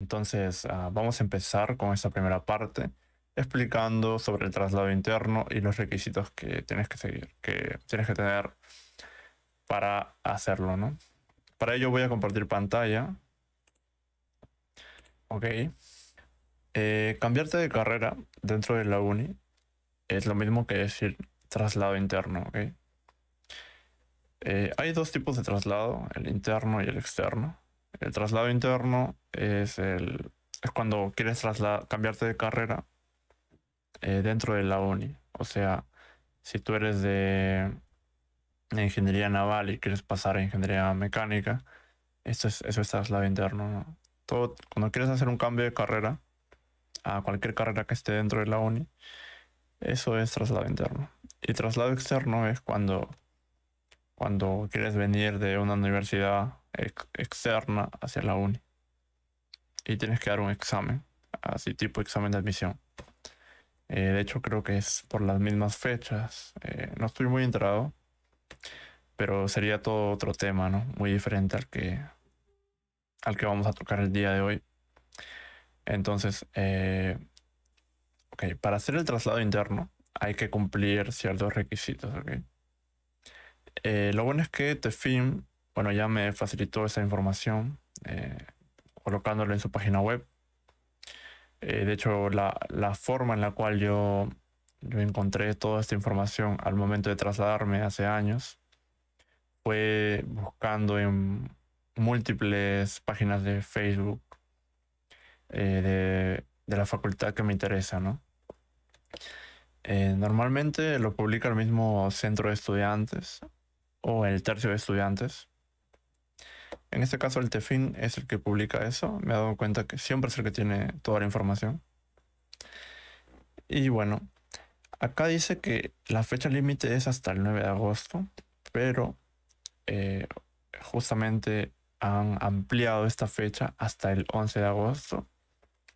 Entonces ah, vamos a empezar con esta primera parte explicando sobre el traslado interno y los requisitos que tienes que seguir, que tienes que tener para hacerlo, ¿no? Para ello voy a compartir pantalla. Ok. Eh, cambiarte de carrera dentro de la uni es lo mismo que decir traslado interno, eh, hay dos tipos de traslado, el interno y el externo. El traslado interno es, el, es cuando quieres cambiarte de carrera eh, dentro de la uni. O sea, si tú eres de ingeniería naval y quieres pasar a ingeniería mecánica, eso es, eso es traslado interno. Todo, cuando quieres hacer un cambio de carrera, a cualquier carrera que esté dentro de la uni, eso es traslado interno. Y traslado externo es cuando, cuando quieres venir de una universidad externa hacia la uni. Y tienes que dar un examen, así tipo examen de admisión. Eh, de hecho, creo que es por las mismas fechas. Eh, no estoy muy enterado, pero sería todo otro tema, ¿no? Muy diferente al que, al que vamos a tocar el día de hoy. Entonces, eh, para hacer el traslado interno hay que cumplir ciertos requisitos, lo bueno es que TEFIM bueno, ya me facilitó esa información eh, colocándolo en su página web. Eh, de hecho, la, la, forma en la cual yo, yo encontré toda esta información al momento de trasladarme hace años fue buscando en múltiples páginas de Facebook eh, de, de, la facultad que me interesa, ¿no? Eh, normalmente lo publica el mismo centro de estudiantes o el tercio de estudiantes. En este caso, el Tefin es el que publica eso. Me he dado cuenta que siempre es el que tiene toda la información. Y bueno, acá dice que la fecha límite es hasta el 9 de agosto, pero eh, justamente han ampliado esta fecha hasta el 11 de agosto.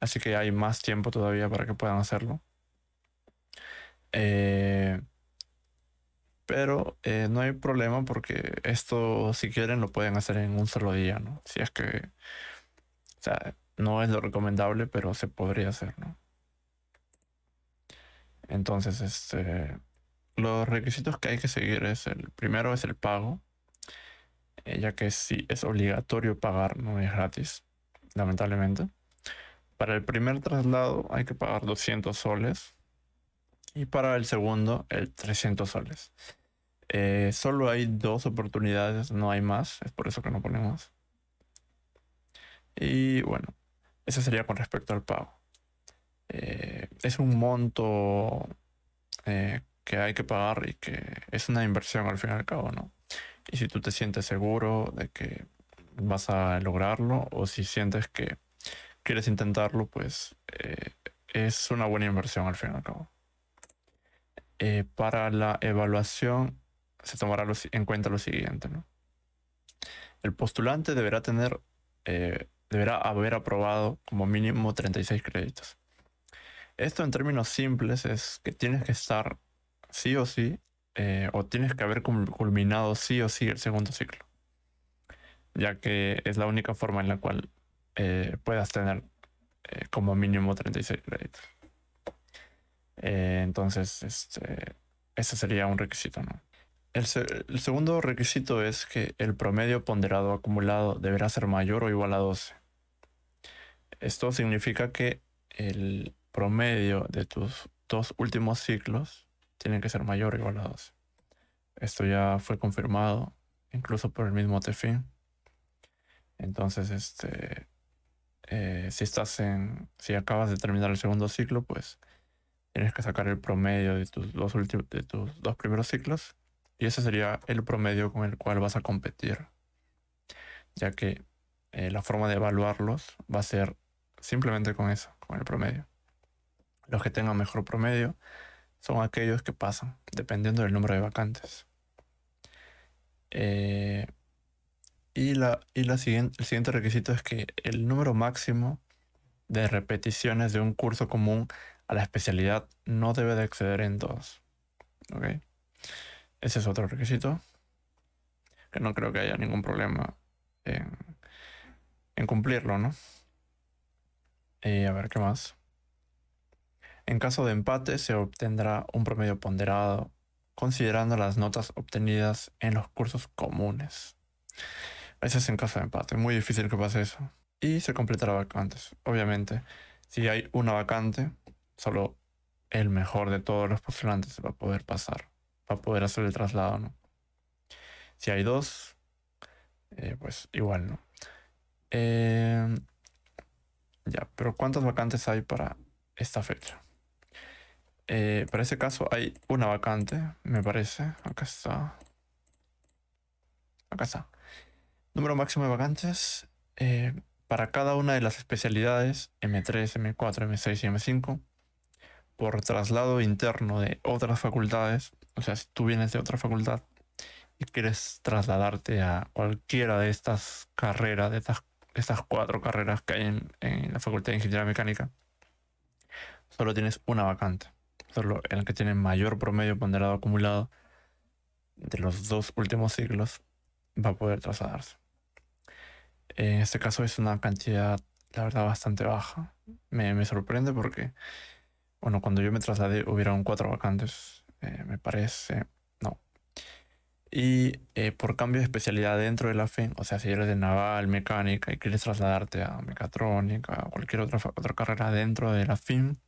Así que hay más tiempo todavía para que puedan hacerlo. Eh, pero eh, no hay problema porque esto, si quieren, lo pueden hacer en un solo día, ¿no? Si es que, o sea, no es lo recomendable, pero se podría hacer, ¿no? Entonces, este, los requisitos que hay que seguir es el primero es el pago, eh, ya que sí es obligatorio pagar, no es gratis, lamentablemente. Para el primer traslado hay que pagar 200 soles y para el segundo el 300 soles. Eh, solo hay dos oportunidades, no hay más, es por eso que no ponemos. Y bueno, eso sería con respecto al pago. Eh, es un monto eh, que hay que pagar y que es una inversión al fin y al cabo, ¿no? Y si tú te sientes seguro de que vas a lograrlo o si sientes que quieres intentarlo, pues es una buena inversión al fin y al cabo. para la evaluación se tomará en cuenta lo siguiente. ¿no? El postulante deberá tener, eh, deberá haber aprobado como mínimo 36 créditos. Esto en términos simples es que tienes que estar sí o sí, eh, o tienes que haber culminado sí o sí el segundo ciclo, ya que es la única forma en la cual eh, puedas tener como mínimo 36 créditos. entonces, este, ese sería un requisito, ¿no? El, segundo requisito es que el promedio ponderado acumulado deberá ser mayor o igual a 12. Esto significa que el promedio de tus dos últimos ciclos tiene que ser mayor o igual a 12. Esto ya fue confirmado incluso por el mismo Tefin. Entonces, este, eh, si estás en, si acabas de terminar el segundo ciclo, pues tienes que sacar el promedio de tus, dos de tus dos primeros ciclos y ese sería el promedio con el cual vas a competir, ya que eh, la forma de evaluarlos va a ser simplemente con eso, con el promedio. Los que tengan mejor promedio son aquellos que pasan, dependiendo del número de vacantes. Eh, y la, y siguiente, el siguiente requisito es que el número máximo de repeticiones de un curso común a la especialidad no debe de exceder en dos. Ese es otro requisito. Que no creo que haya ningún problema en, cumplirlo, ¿no? Y a ver qué más. En caso de empate se obtendrá un promedio ponderado considerando las notas obtenidas en los cursos comunes. Ese es en caso de empate, muy difícil que pase eso. Y se completará vacantes, obviamente. Si hay una vacante, solo el mejor de todos los postulantes va a poder pasar poder hacer el traslado, ¿no? Si hay dos, eh, pues igual, ¿no? Eh, ya, pero ¿cuántas vacantes hay para esta fecha? Eh, para ese caso hay una vacante, me parece. Acá está. Acá está. Número máximo de vacantes para cada una de las especialidades M3, M4, M6 y M5 por traslado interno de otras facultades o sea, si tú vienes de otra facultad y quieres trasladarte a cualquiera de estas carreras, de estas, estas cuatro carreras que hay en, la Facultad de Ingeniería Mecánica, solo tienes una vacante. Solo el que tiene mayor promedio ponderado acumulado de los dos últimos siglos va a poder trasladarse. En este caso es una cantidad, la verdad, bastante baja. Me, me sorprende porque, bueno, cuando yo me trasladé hubieron cuatro vacantes eh, me parece. No. Y eh, por cambio de especialidad dentro de la fin o sea, si eres de naval, mecánica y quieres trasladarte a mecatrónica o cualquier otra, otra carrera dentro de la fin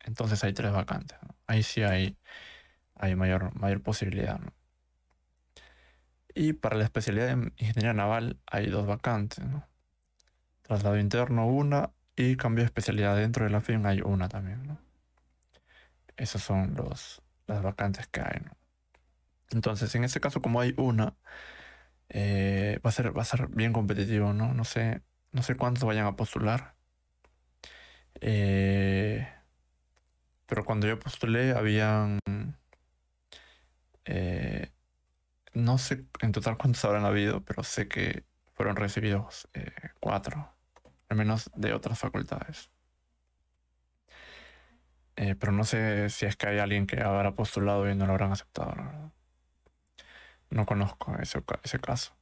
entonces hay tres vacantes. Ahí sí hay, hay mayor, mayor posibilidad. Y para la especialidad de ingeniería naval hay dos vacantes. Traslado interno una y cambio de especialidad dentro de la FIM hay una también. Esos son los, las vacantes que hay. Entonces, en este caso, como hay una, eh, va, a ser, va a ser bien competitivo, ¿no? No sé, no sé cuántos vayan a postular. Eh, pero cuando yo postulé, habían. Eh, no sé en total cuántos habrán habido, pero sé que fueron recibidos cuatro, al menos de otras facultades. Eh, pero no sé si es que hay alguien que habrá postulado y no lo habrán aceptado, No conozco ese, ese caso.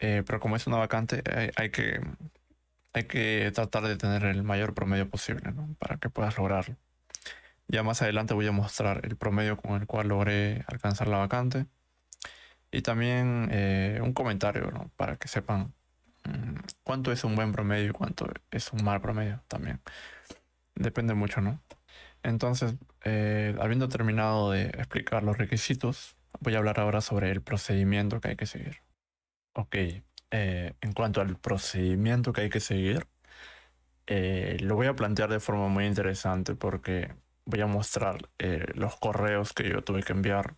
Eh, pero como es una vacante, hay, que, hay que tratar de tener el mayor promedio posible para que puedas lograrlo. Ya más adelante voy a mostrar el promedio con el cual logré alcanzar la vacante. Y también eh, un comentario para que sepan mm, cuánto es un buen promedio y cuánto es un mal promedio también. Depende mucho, ¿no? Entonces, eh, habiendo terminado de explicar los requisitos, voy a hablar ahora sobre el procedimiento que hay que seguir. Ok, eh, en cuanto al procedimiento que hay que seguir, eh, lo voy a plantear de forma muy interesante porque voy a mostrar los correos que yo tuve que enviar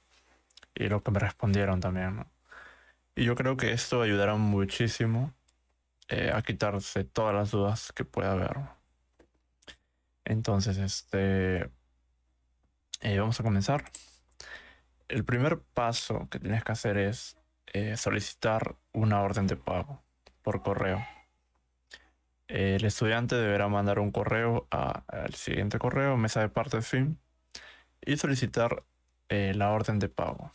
y lo que me respondieron también. Y yo creo que esto ayudará muchísimo a quitarse todas las dudas que pueda haber. Entonces, este, eh, vamos a comenzar. El primer paso que tienes que hacer es eh, solicitar una orden de pago por correo. El estudiante deberá mandar un correo al siguiente correo, mesa de parte fin, y solicitar eh, la orden de pago,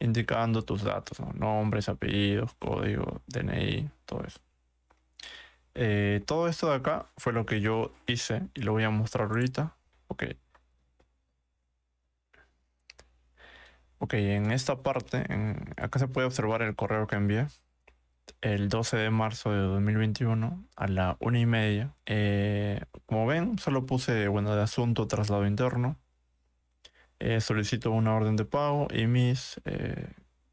indicando tus datos, nombres, apellidos, código, DNI, todo eso. Eh, todo esto de acá fue lo que yo hice y lo voy a mostrar ahorita. Ok. Ok, en esta parte, acá se puede observar el correo que envié el 12 de marzo de 2021 a la una y media. Eh, como ven, solo puse, bueno, de asunto traslado interno. Eh, solicito una orden de pago y mis,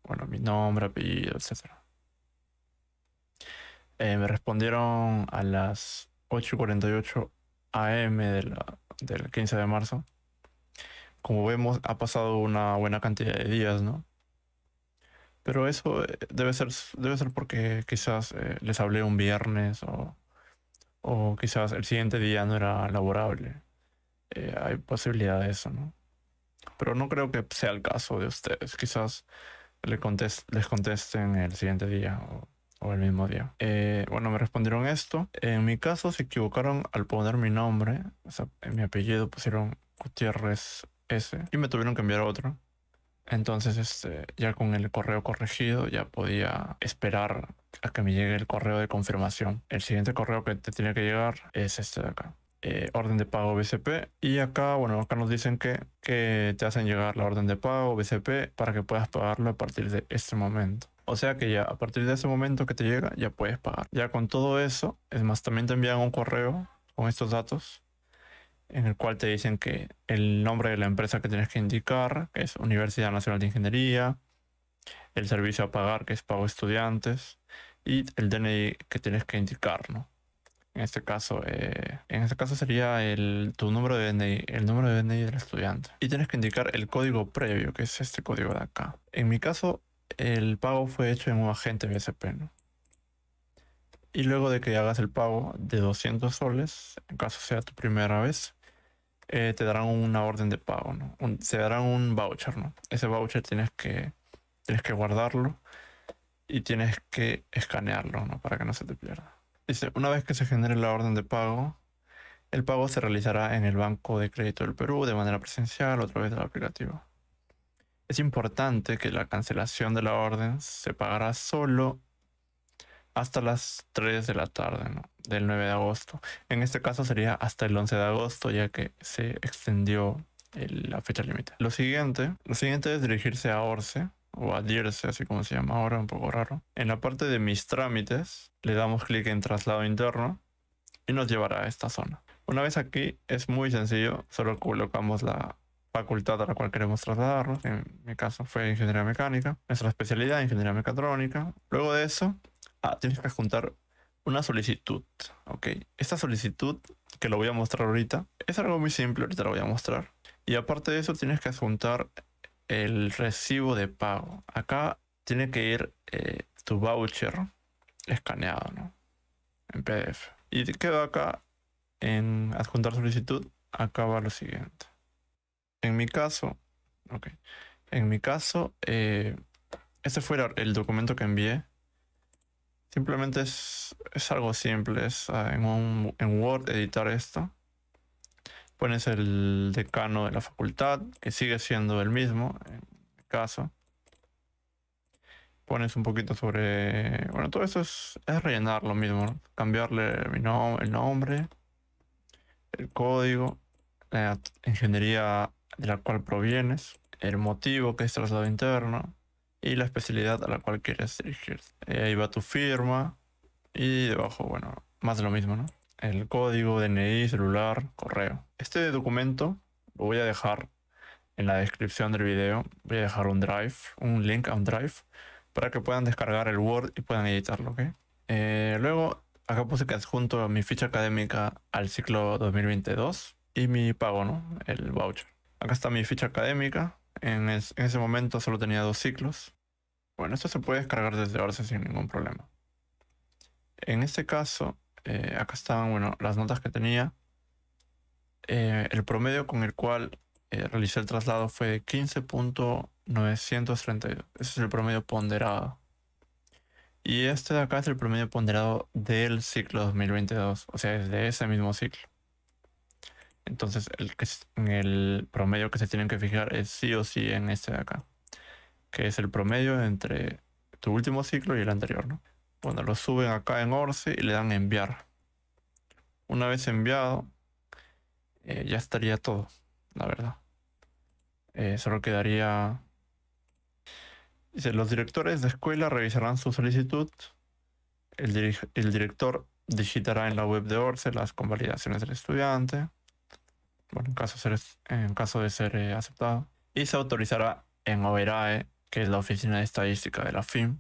bueno, mi nombre, apellido, etcétera. Eh, me respondieron a las 8.48 am del 15 de marzo. Como vemos, ha pasado una buena cantidad de días, ¿no? Pero eso eh, debe ser, debe ser porque quizás eh, les hablé un viernes o, quizás el siguiente día no era laborable. hay posibilidad de eso, ¿no? Pero no creo que sea el caso de ustedes. Quizás les, les contesten el siguiente día o o el mismo día. Eh, bueno, me respondieron esto. En mi caso se equivocaron al poner mi nombre, o sea, en mi apellido pusieron Gutiérrez S y me tuvieron que enviar otro. Entonces, este, ya con el correo corregido, ya podía esperar a que me llegue el correo de confirmación. El siguiente correo que te tiene que llegar es este de acá. Eh, orden de pago BCP. Y acá, bueno, acá nos dicen que, que te hacen llegar la orden de pago BCP para que puedas pagarlo a partir de este momento. O sea que ya a partir de ese momento que te llega, ya puedes pagar. Ya con todo eso, es más, también te envían un correo con estos datos en el cual te dicen que el nombre de la empresa que tienes que indicar, que es Universidad Nacional de Ingeniería, el servicio a pagar, que es pago estudiantes, y el DNI que tienes que indicar, ¿no? En este caso, eh, en este caso sería el, tu número de DNI, el número de DNI del estudiante. Y tienes que indicar el código previo, que es este código de acá. En mi caso, el pago fue hecho en un agente BSP, Y luego de que hagas el pago de 200 soles, en caso sea tu primera vez, eh, te darán una orden de pago, ¿no? Un, te darán un voucher, ¿no? Ese voucher tienes que, tienes que guardarlo y tienes que escanearlo, Para que no se te pierda. Dice, una vez que se genere la orden de pago, el pago se realizará en el Banco de Crédito del Perú de manera presencial o a través del aplicativo. Es importante que la cancelación de la orden se pagará solo hasta las 3 de la tarde del 9 de agosto. En este caso sería hasta el 11 de agosto, ya que se extendió la fecha límite. Lo siguiente, lo siguiente es dirigirse a Orce o a Dierce, así como se llama ahora, un poco raro. En la parte de mis trámites, le damos clic en traslado interno y nos llevará a esta zona. Una vez aquí es muy sencillo, solo colocamos la facultad a la cual queremos trasladarnos. En mi caso fue ingeniería mecánica. Nuestra es especialidad, ingeniería mecatrónica. Luego de eso, ah, tienes que juntar una solicitud. Ok, esta solicitud que lo voy a mostrar ahorita es algo muy simple, ahorita lo voy a mostrar. Y aparte de eso, tienes que adjuntar el recibo de pago. Acá tiene que ir eh, tu voucher escaneado, ¿no? En PDF. Y te queda acá en adjuntar solicitud. acá va lo siguiente. En mi caso, En mi caso, eh, este fue el documento que envié. Simplemente es, algo simple, es ah, en, Word editar esto. Pones el decano de la facultad, que sigue siendo el mismo, en mi caso pones un poquito sobre. Bueno, todo eso es, rellenar lo mismo, Cambiarle mi el nombre, el código, la ingeniería de la cual provienes, el motivo que es traslado interno y la especialidad a la cual quieres dirigirte. ahí va tu firma y debajo, bueno, más de lo mismo, ¿no? El código, DNI, celular, correo. Este documento lo voy a dejar en la descripción del video. Voy a dejar un drive, un link a un drive para que puedan descargar el Word y puedan editarlo, ¿ok? Eh, luego, acá puse que adjunto mi ficha académica al ciclo 2022 y mi pago, ¿no? El voucher. Acá está mi ficha académica. En, ese momento solo tenía dos ciclos. Bueno, esto se puede descargar desde ahora sin ningún problema. En este caso, eh, acá estaban bueno, las notas que tenía. Eh, el promedio con el cual eh, realicé el traslado fue de 15.932. Ese es el promedio ponderado. Y este de acá es el promedio ponderado del ciclo 2022, o sea, es de ese mismo ciclo. Entonces el, el promedio que se tienen que fijar es sí o sí en este de acá, que es el promedio entre tu último ciclo y el anterior. ¿no? Bueno, lo suben acá en Orce y le dan enviar. Una vez enviado, eh, ya estaría todo, la verdad. Eh, solo quedaría... Dice, los directores de escuela revisarán su solicitud. El, el director digitará en la web de Orce las convalidaciones del estudiante en caso, de ser eh, aceptado, y se autorizará en OverAE, que es la Oficina de Estadística de la FIM,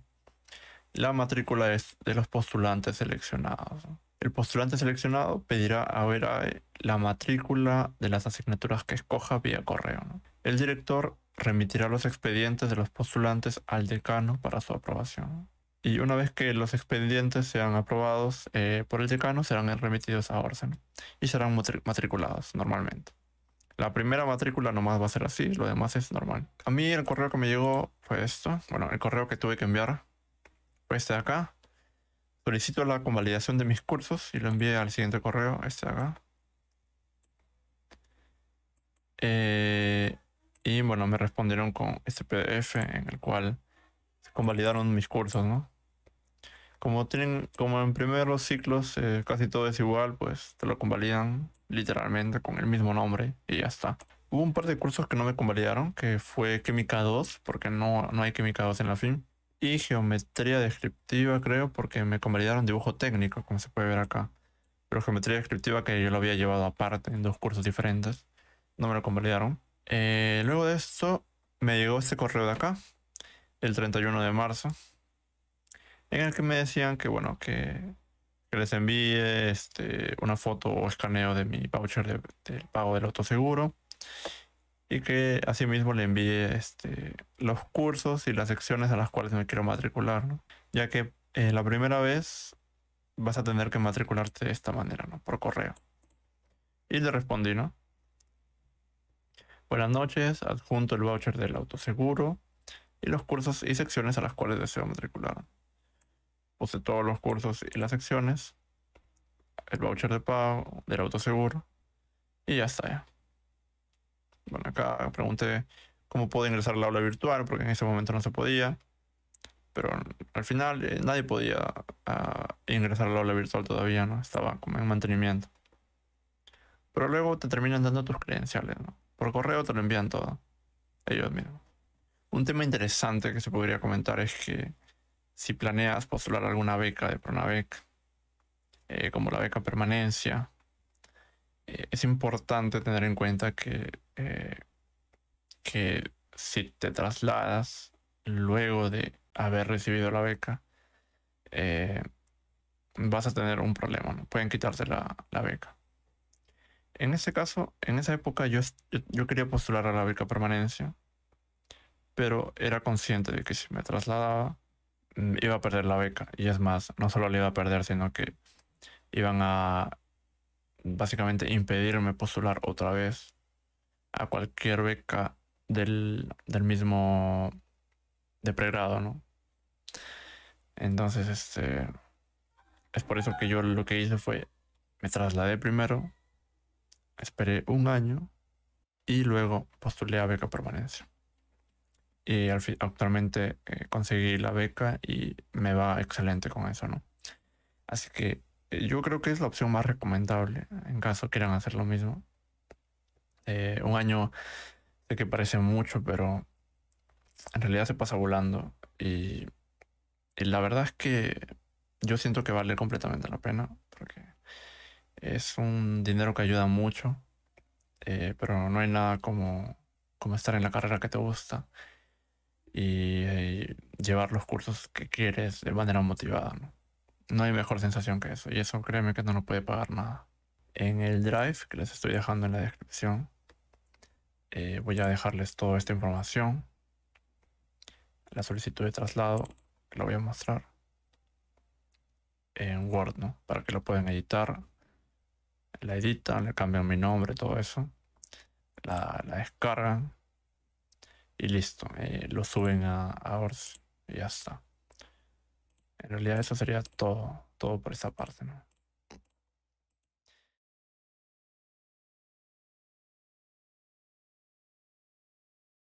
la matrícula es de los postulantes seleccionados. El postulante seleccionado pedirá a OERAE la matrícula de las asignaturas que escoja vía correo. El director remitirá los expedientes de los postulantes al decano para su aprobación y una vez que los expedientes sean aprobados eh, por el decano, serán remitidos a Orsen y serán matriculados normalmente. La primera matrícula nomás va a ser así, lo demás es normal. A mí el correo que me llegó fue esto, bueno, el correo que tuve que enviar fue este de acá. Solicito la convalidación de mis cursos y lo envié al siguiente correo, este de acá. Eh, y bueno, me respondieron con este PDF en el cual convalidaron mis cursos, ¿no? Como, tienen, como en primeros ciclos eh, casi todo es igual, pues te lo convalidan literalmente con el mismo nombre y ya está. Hubo un par de cursos que no me convalidaron, que fue Química 2, porque no, no hay Química 2 en la FIM. Y Geometría Descriptiva, creo, porque me convalidaron dibujo técnico, como se puede ver acá. Pero Geometría Descriptiva, que yo lo había llevado aparte en dos cursos diferentes, no me lo convalidaron. Eh, luego de esto, me llegó este correo de acá, el 31 de marzo, en el que me decían que, bueno, que, les envíe este, una foto o escaneo de mi voucher del pago del autoseguro y que asimismo le envíe este, los cursos y las secciones a las cuales me quiero matricular, ya que eh, la primera vez vas a tener que matricularte de esta manera, ¿no? por correo. Y le respondí, ¿no? Buenas noches, adjunto el voucher del autoseguro y los cursos y secciones a las cuales deseo matricular. Puse todos los cursos y las secciones, el voucher de pago, del autoseguro y ya está. Bueno, acá pregunté cómo puedo ingresar al aula virtual porque en ese momento no se podía. Pero al final eh, nadie podía ingresar ah, ingresar al aula virtual todavía, ¿no? Estaba como en mantenimiento. Pero luego te terminan dando tus credenciales, Por correo te lo envían todo. Ellos mismos. Un tema interesante que se podría comentar es que si planeas postular alguna beca de Pronavec, eh, como la beca permanencia, eh, es importante tener en cuenta eh, que, si te trasladas luego de haber recibido la beca, vas a tener un problema, ¿no? pueden quitarte la, beca. En ese caso, en esa época yo, yo quería postular a la beca permanencia, pero era consciente de que si me trasladaba mm, iba a perder la beca. Y es más, no solo la iba a perder, sino que iban a básicamente impedirme postular otra vez a cualquier beca del, mismo de pregrado, ¿no? Entonces, este, es por eso que yo lo que hice fue, me trasladé primero, esperé un año y luego postulé a beca permanencia y actualmente eh, conseguí la beca y me va excelente con eso, ¿no? Así que eh, yo creo que es la opción más recomendable en caso quieran hacer lo mismo. Eh, un año sé que parece mucho, pero en realidad se pasa volando y, la verdad es que yo siento que vale completamente la pena porque es un dinero que ayuda mucho, pero no hay nada como, como estar en la carrera que te gusta y, eh, llevar los cursos que quieres de manera motivada. ¿no? hay mejor sensación que eso. Y eso créeme que no lo puede pagar nada. En el drive que les estoy dejando en la descripción, eh, voy a dejarles toda esta información. La solicitud de traslado, que lo voy a mostrar en Word, ¿no? Para que lo puedan editar. La editan, le cambian mi nombre, todo eso. La, la descargan y listo, eh, lo suben a, Ors y ya está. En realidad eso sería todo, todo por esa parte, ¿no?